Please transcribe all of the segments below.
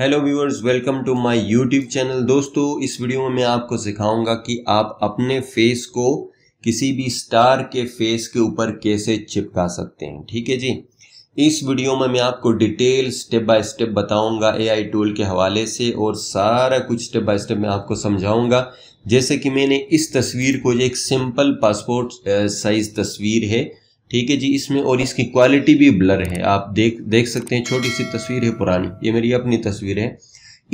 hello viewers welcome to my YouTube channel दोस्तों इस video में मैं आपको सिखाऊंगा कि आप अपने फेस को किसी भी स्टार के फेस के ऊपर कैसे चिपका सकते हैं ठीक है जी इस वीडियो में मैं आपको डिटेल स्टेप बाय स्टेप बताऊंगा एआई टूल के हवाले से और सारा कुछ स्टेप बाय स्टेप मैं आपको समझाऊंगा जैसे कि मैंने इस तस्वीर को जो एक सिंपल पासपोर्ट साइज तस्वीर है ठीक है जी इसमें और इसकी क्वालिटी भी ब्लर है आप देख देख सकते हैं छोटी सी तस्वीर है पुरानी ये मेरी अपनी तस्वीर है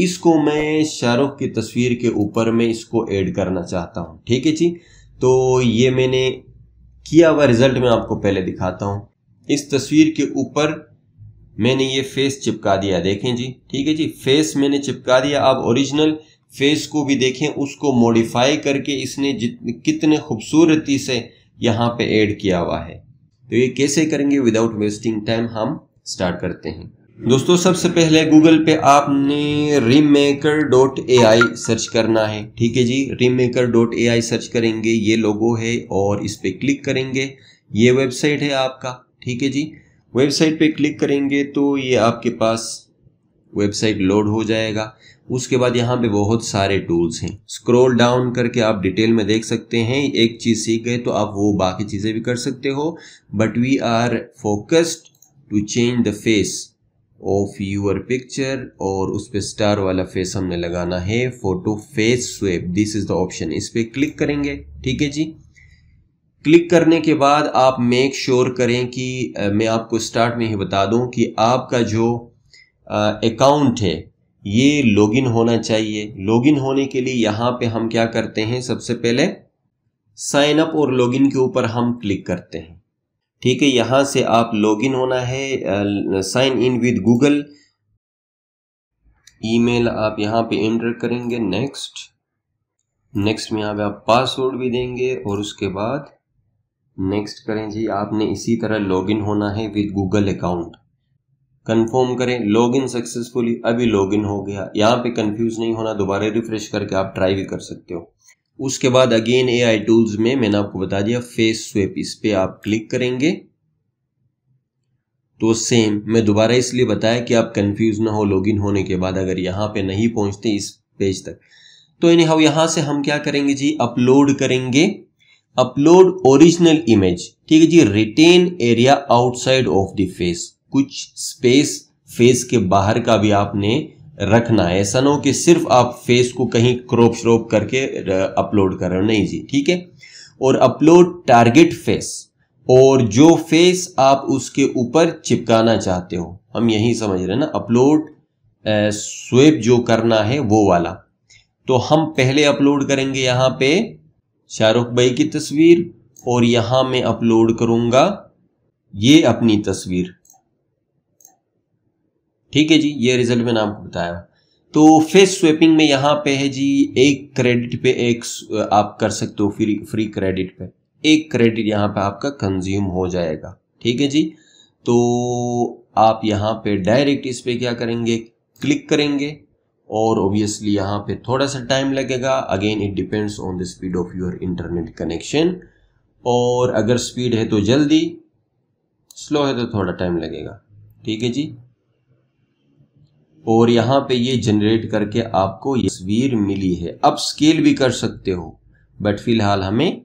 इसको मैं शाहरुख की तस्वीर के ऊपर में इसको ऐड करना चाहता हूँ ठीक है जी तो ये मैंने किया हुआ रिजल्ट मैं आपको पहले दिखाता हूँ इस तस्वीर के ऊपर मैंने ये फेस चिपका दिया देखें जी ठीक है जी फेस मैंने चिपका दिया आप ओरिजिनल फेस को भी देखें उसको मॉडिफाई करके इसने कितने खूबसूरती से यहाँ पे ऐड किया हुआ है तो ये कैसे करेंगे विदाउट वेस्टिंग टाइम हम स्टार्ट करते हैं दोस्तों सबसे पहले गूगल पे आपने remaker dot A I search करना है ठीक है जी remaker dot A I search करेंगे ये लोगो है और इस पर क्लिक करेंगे ये वेबसाइट है आपका ठीक है जी वेबसाइट पे क्लिक करेंगे तो ये आपके पास वेबसाइट लोड हो जाएगा उसके बाद यहाँ पे बहुत सारे टूल्स हैं स्क्रॉल डाउन करके आप डिटेल में देख सकते हैं एक चीज़ सीख गए तो आप वो बाकी चीज़ें भी कर सकते हो but we are focused to change the face of your picture और उस पर स्टार वाला फेस हमने लगाना है photo face swap this is the option इस पर क्लिक करेंगे ठीक है जी क्लिक करने के बाद आप मेक श्योर sure करें कि मैं आपको स्टार्ट में ही बता दूं कि आपका जो अकाउंट है ये लॉगिन होना चाहिए लॉगिन होने के लिए यहां पे हम क्या करते हैं सबसे पहले साइन अप और लॉगिन के ऊपर हम क्लिक करते हैं ठीक है यहां से आप लॉगिन होना है sign in with Google email आप यहां पे एंटर करेंगे नेक्स्ट नेक्स्ट में यहां पे आप पासवर्ड भी देंगे और उसके बाद नेक्स्ट करें जी आपने इसी तरह लॉगिन होना है विद गूगल अकाउंट कंफर्म करें लॉग इन सक्सेसफुली अभी लॉग इन हो गया यहाँ पे कंफ्यूज नहीं होना दोबारा रिफ्रेश करके आप ट्राई भी कर सकते हो उसके बाद अगेन ए आई टूल्स में मैंने आपको बता दिया फेस स्वेप इस पर आप क्लिक करेंगे तो सेम मैं दोबारा इसलिए बताया कि आप कंफ्यूज ना हो लॉगिन होने के बाद अगर यहाँ पे नहीं पहुंचते इस पेज तक तो एनी हाउ यहाँ से हम क्या करेंगे जी अपलोड करेंगे अपलोड ओरिजिनल इमेज ठीक है जी retain area outside of the face कुछ स्पेस फेस के बाहर का भी आपने रखना है ऐसा ना हो कि सिर्फ आप फेस को कहीं क्रोप श्रोप करके अपलोड कर रहे हो नहीं जी ठीक है और अपलोड टारगेट फेस और जो फेस आप उसके ऊपर चिपकाना चाहते हो हम यही समझ रहे हैं ना अपलोड स्वेप जो करना है वो वाला तो हम पहले अपलोड करेंगे यहां पे शाहरुख भाई की तस्वीर और यहां मैं अपलोड करूंगा ये अपनी तस्वीर ठीक है जी ये रिजल्ट मैंने आपको बताया तो फेस स्वेपिंग में यहाँ पे है जी एक क्रेडिट पे एक आप कर सकते हो फ्री फ्री क्रेडिट पे एक क्रेडिट यहाँ पे आपका कंज्यूम हो जाएगा ठीक है जी तो आप यहाँ पे डायरेक्ट इस पे क्या करेंगे क्लिक करेंगे और ऑब्वियसली यहाँ पे थोड़ा सा टाइम लगेगा again it depends on the speed of your internet connection और अगर स्पीड है तो जल्दी स्लो है तो थोड़ा टाइम लगेगा ठीक है जी और यहाँ पे ये जनरेट करके आपको ये तस्वीर मिली है अब स्केल भी कर सकते हो बट फिलहाल हमें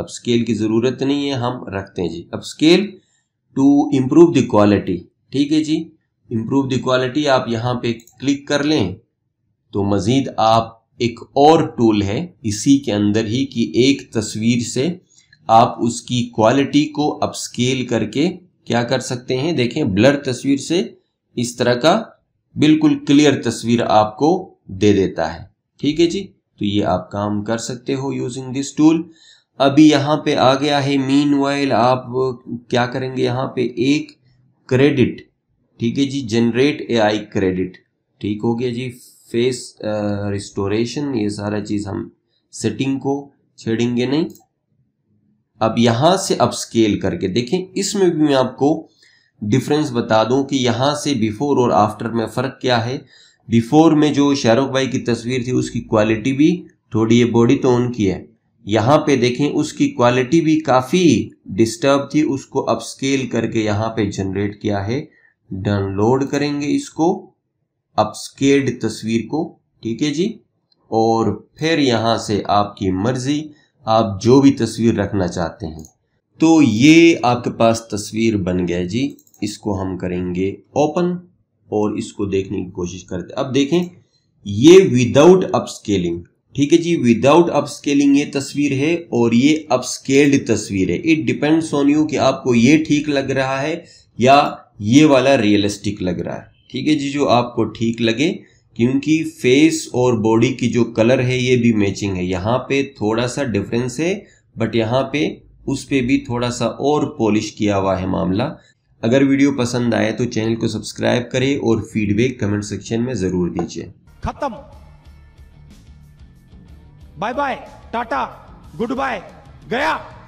अब स्केल की ज़रूरत नहीं है हम रखते हैं जी अब scale to improve the quality ठीक है जी इम्प्रूव द क्वालिटी आप यहाँ पे क्लिक कर लें तो मज़ीद आप एक और टूल है इसी के अंदर ही कि एक तस्वीर से आप उसकी क्वालिटी को अपस्केल करके क्या कर सकते हैं देखें ब्लर तस्वीर से इस तरह का बिल्कुल क्लियर तस्वीर आपको दे देता है ठीक है जी तो ये आप काम कर सकते हो यूजिंग दिस टूल अभी यहाँ पे आ गया है मीन आप क्या करेंगे यहाँ पे एक क्रेडिट ठीक है जी जनरेट ए आई क्रेडिट ठीक हो गया जी फेस रिस्टोरेशन ये सारा चीज़ हम सेटिंग को छेड़ेंगे नहीं अब यहां से अब स्केल करके देखें इसमें भी मैं आपको डिफरेंस बता दूं कि यहां से बिफोर और आफ्टर में फ़र्क क्या है बिफोर में जो शाहरुख भाई की तस्वीर थी उसकी क्वालिटी भी थोड़ी ये बॉडी तो उनकी है यहाँ पे देखें उसकी क्वालिटी भी काफ़ी डिस्टर्ब थी उसको अपस्केल करके यहाँ पे जनरेट किया है डाउनलोड करेंगे इसको अपस्केल्ड तस्वीर को ठीक है जी और फिर यहां से आपकी मर्जी आप जो भी तस्वीर रखना चाहते हैं तो ये आपके पास तस्वीर बन गया जी इसको हम करेंगे ओपन और इसको देखने की कोशिश करते अब देखें ये विदाउट अपस्केलिंग ठीक है जी विदाउट अपस्केलिंग ये तस्वीर है और ये अपस्केल्ड तस्वीर है इट डिपेंड्स ऑन यू कि आपको ये ठीक लग रहा है या ये वाला रियलिस्टिक लग रहा है ठीक है जी जो आपको ठीक लगे क्योंकि फेस और बॉडी की जो कलर है ये भी मैचिंग है यहाँ पे थोड़ा सा डिफरेंस है बट यहाँ पे उस पर भी थोड़ा सा और पॉलिश किया हुआ है मामला अगर वीडियो पसंद आए तो चैनल को सब्सक्राइब करें और फीडबैक कमेंट सेक्शन में जरूर दीजिए खत्म bye bye tata goodbye गया